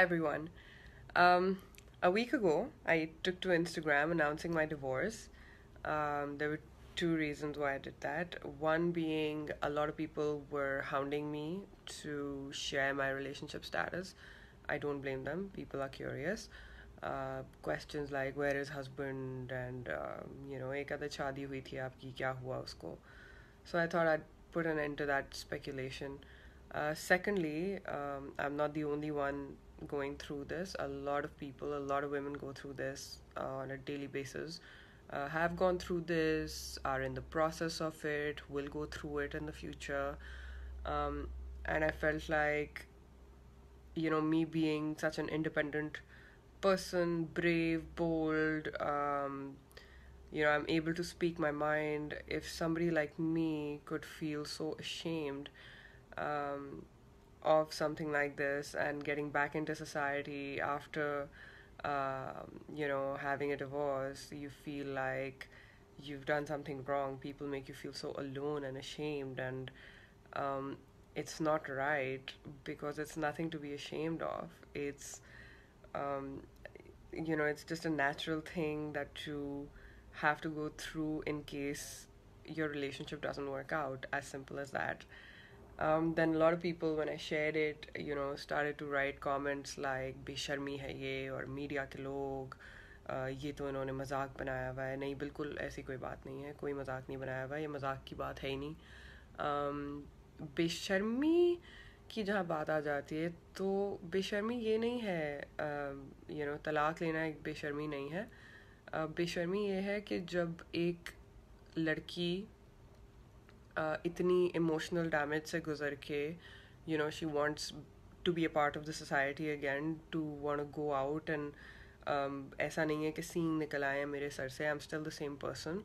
everyone. Um, a week ago, I took to Instagram announcing my divorce. Um, there were two reasons why I did that. One being a lot of people were hounding me to share my relationship status. I don't blame them, people are curious. Uh, questions like where is husband and um, you know ek adha hui thi aapki kya hua usko so i thought i'd put an end to that speculation uh, secondly um, i'm not the only one going through this. A lot of people, a lot of women go through this uh, on a daily basis, uh, have gone through this, are in the process of it, will go through it in the future. Um, and I felt like, you know, me being such an independent person, brave, bold, um, you know, I'm able to speak my mind. If somebody like me could feel so ashamed, um, of something like this and getting back into society after uh, you know having a divorce you feel like you've done something wrong people make you feel so alone and ashamed and um, it's not right because it's nothing to be ashamed of it's um, you know it's just a natural thing that you have to go through in case your relationship doesn't work out as simple as that um, then a lot of people when i shared it you know started to write comments like बेशर्मी है ये और media के लोग ये तो इन्होंने मजाक बनाया हुआ है नहीं बिल्कुल ऐसी कोई बात नहीं है कोई मजाक नहीं बनाया हुआ है ये मजाक की बात है ही नहीं um, बेशर्मी की जहाँ बात आ जाती है तो बेशर्मी ये नहीं है यू नो तलाक लेना एक बेशर्मी नहीं है बेशर्मी ये है कि जब एक लड़की Uh, इतनी इमोशनल डैमेज से गुजर के you know she wants to be a part of the society again to want go out and ऐसा नहीं है कि सीन निकल आए मेरे सर से I am still the same person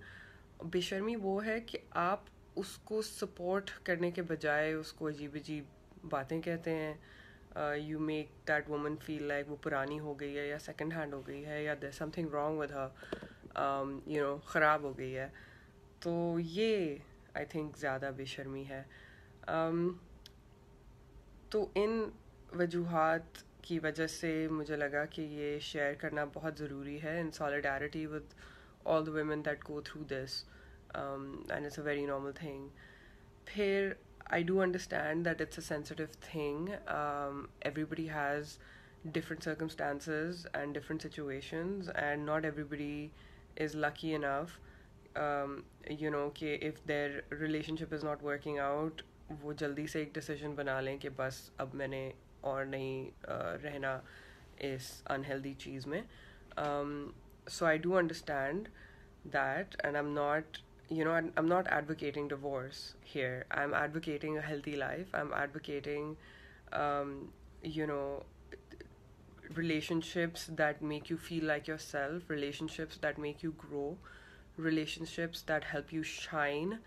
बेशर्मी वो है कि आप उसको सपोर्ट करने के बजाय उसको अजीब अजीब बातें कहते हैं you make that woman feel like वो पुरानी हो गई है या सेकेंड हैंड हो गई है या there something wrong with her you know ख़राब हो गई है तो ये आई थिंक ज़्यादा बेशर्मी है um, तो इन वजूहत की वजह से मुझे लगा कि ये शेयर करना बहुत ज़रूरी है in solidarity with all the women that go through this and it's a very normal thing फिर I do understand that it's a sensitive thing everybody has different circumstances and different situations and not everybody is lucky enough Um, you know कि if their relationship is not working out वो जल्दी से decision बना लें कि बस अब मैंने और नहीं uh, unhealthy cheese um, so I do understand that and I'm not you know I'm not advocating divorce here I'm advocating a healthy life I'm advocating um, you know relationships that make you feel like yourself relationships that make you grow relationships that help you shine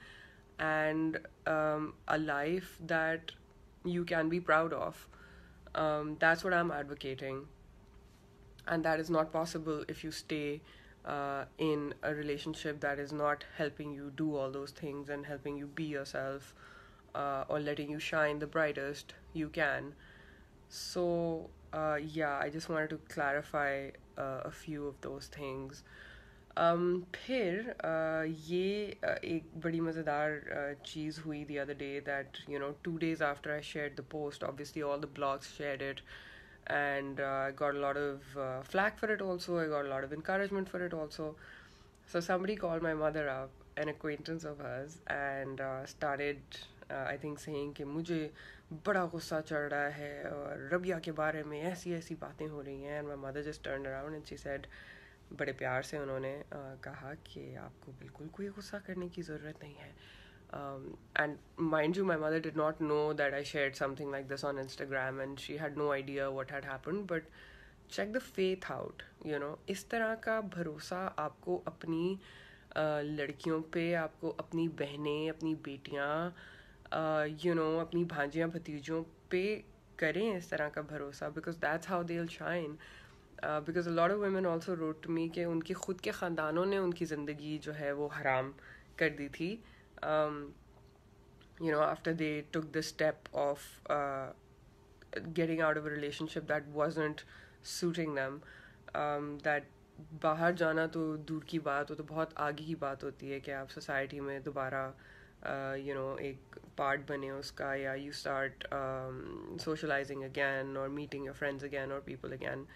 and um, a life that you can be proud of. Um, that's what I'm advocating. And that is not possible if you stay uh, in a relationship that is not helping you do all those things and helping you be yourself uh, or letting you shine the brightest you can. So, uh, yeah, I just wanted to clarify uh, a few of those things. um, फिर uh, ये uh, एक बड़ी मज़ेदार uh, चीज़ हुई the other day that you know two days after I share the post obviously all the blogs share it and I got lot of flag for it also I got lot of encouragement for it also so some call my mother up an acquaintance of hers and started I think saying कि मुझे बड़ा गुस्सा चढ़ रहा है और रबिया के बारे में ऐसी ऐसी बातें हो रही हैं and my mother just turn around and she said बड़े प्यार से उन्होंने कहा कि आपको बिल्कुल कोई गुस्सा करने की ज़रूरत नहीं है and mind you my mother did not know that I share something like this on Instagram and she had no idea what had happen but check the faith out you know इस तरह का भरोसा आपको अपनी लड़कियों पे आपको अपनी बहनें अपनी बेटियाँ यू नो अपनी भांजियाँ भतीजों पे करें इस तरह का भरोसा because that's how they will shine because lot of women also wrote me कि उनके खुद के ख़ानदानों ने उनकी ज़िंदगी जो है वो हराम कर दी थी you know after they took the step of getting out of relationship that wasn't suiting them that बाहर जाना तो दूर की बात हो तो बहुत आगे की बात होती है कि आप सोसाइटी में दोबारा यू uh, नो एक पार्ट बने उसका या यू स्टार्ट सोशलाइजिंग अगैन और मीटिंग योर फ्रेंड्स अगैन और people again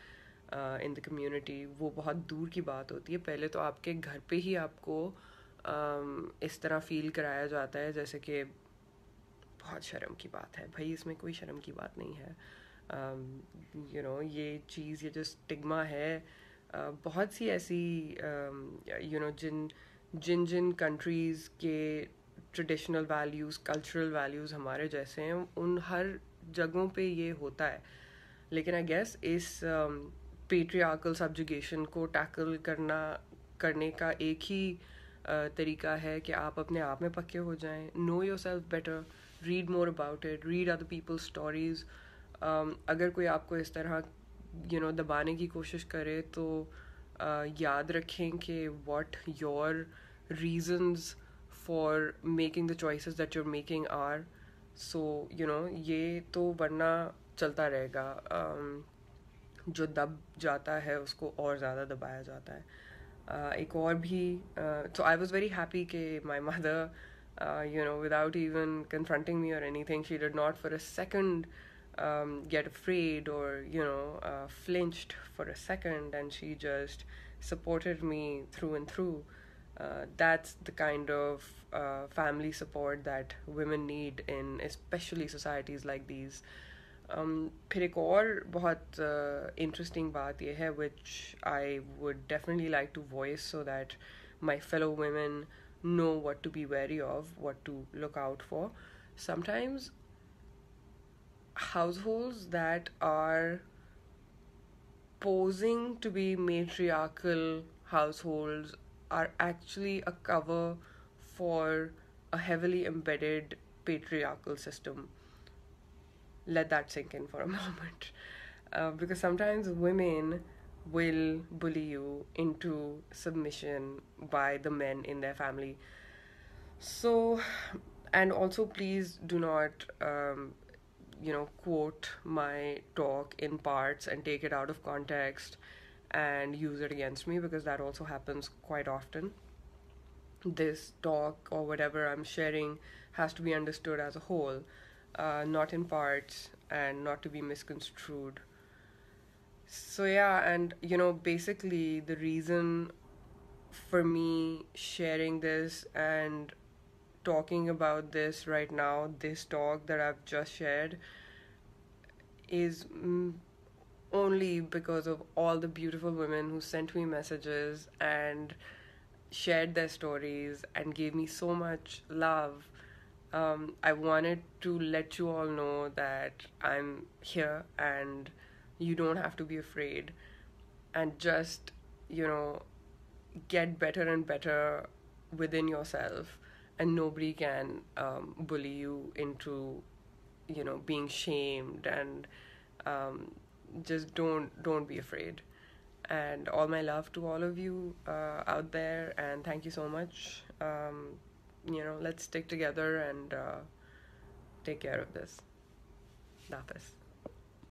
in the community वो बहुत दूर की बात होती है पहले तो आपके घर पे ही आपको uh, इस तरह फील कराया जाता है जैसे कि बहुत शर्म की बात है भाई इसमें कोई शर्म की बात नहीं है you uh, know you know, ये चीज़ ये जो स्टिग्मा है uh, बहुत सी ऐसी यू um, नो जिन जिन जिन कंट्रीज़ के ट्रेडिशनल वैल्यूज़ कल्चरल वैल्यूज़ हमारे जैसे हैं उन हर जगहों पे ये होता है लेकिन आई गेस इस um, पेट्रियाकल सब्जुगेशन को टैकल करना करने का एक ही तरीका है कि आप अपने आप में पक्के हो जाएं know yourself better read more about it read other people stories अगर कोई आपको इस तरह यू नो दबाने की कोशिश करे तो याद रखें कि what your reasons for making the choice that you're making are so you know ये तो वरना चलता रहेगा um, जो दब जाता है उसको और ज़्यादा दबाया जाता है uh, एक और भी so I was very happy कि my mother you know without even confronting me और anything she did not for a um, get afraid or you know uh, flinched for a second and she just supported me through and through uh, that's the kind of uh, family support that women need in especially societies like these Um, फिर एक और बहुत interesting uh, बात यह है which I would definitely like to voice so that my fellow women know what to be wary of what to look out for sometimes household that are posing to be matriarchal household are actually a cover for a heavily embedded patriarchal system let that sink in for a moment. Uh, because sometimes women will bully you into submission by the men in their family. So, and also please do not, um, you know, quote my talk in parts and take it out of context and use it against me because that also happens quite often. This talk or whatever I'm sharing has to be understood as a whole uh, not in parts and not to be misconstrued. So, yeah, and you know, basically, the reason for me sharing this and talking about this right now, this talk that I've just shared, is only because of all the beautiful women who sent me messages and shared their stories and gave me so much love um, I wanted to let you all know that I'm here and you don't have to be afraid and just, you know, get better and better within yourself and nobody can um, bully you into, you know, being shamed and um, just don't don't be afraid. And all my love to all of you uh, out there and thank you so much. Um, you know, let's stick together and uh, take care of this. Nafis.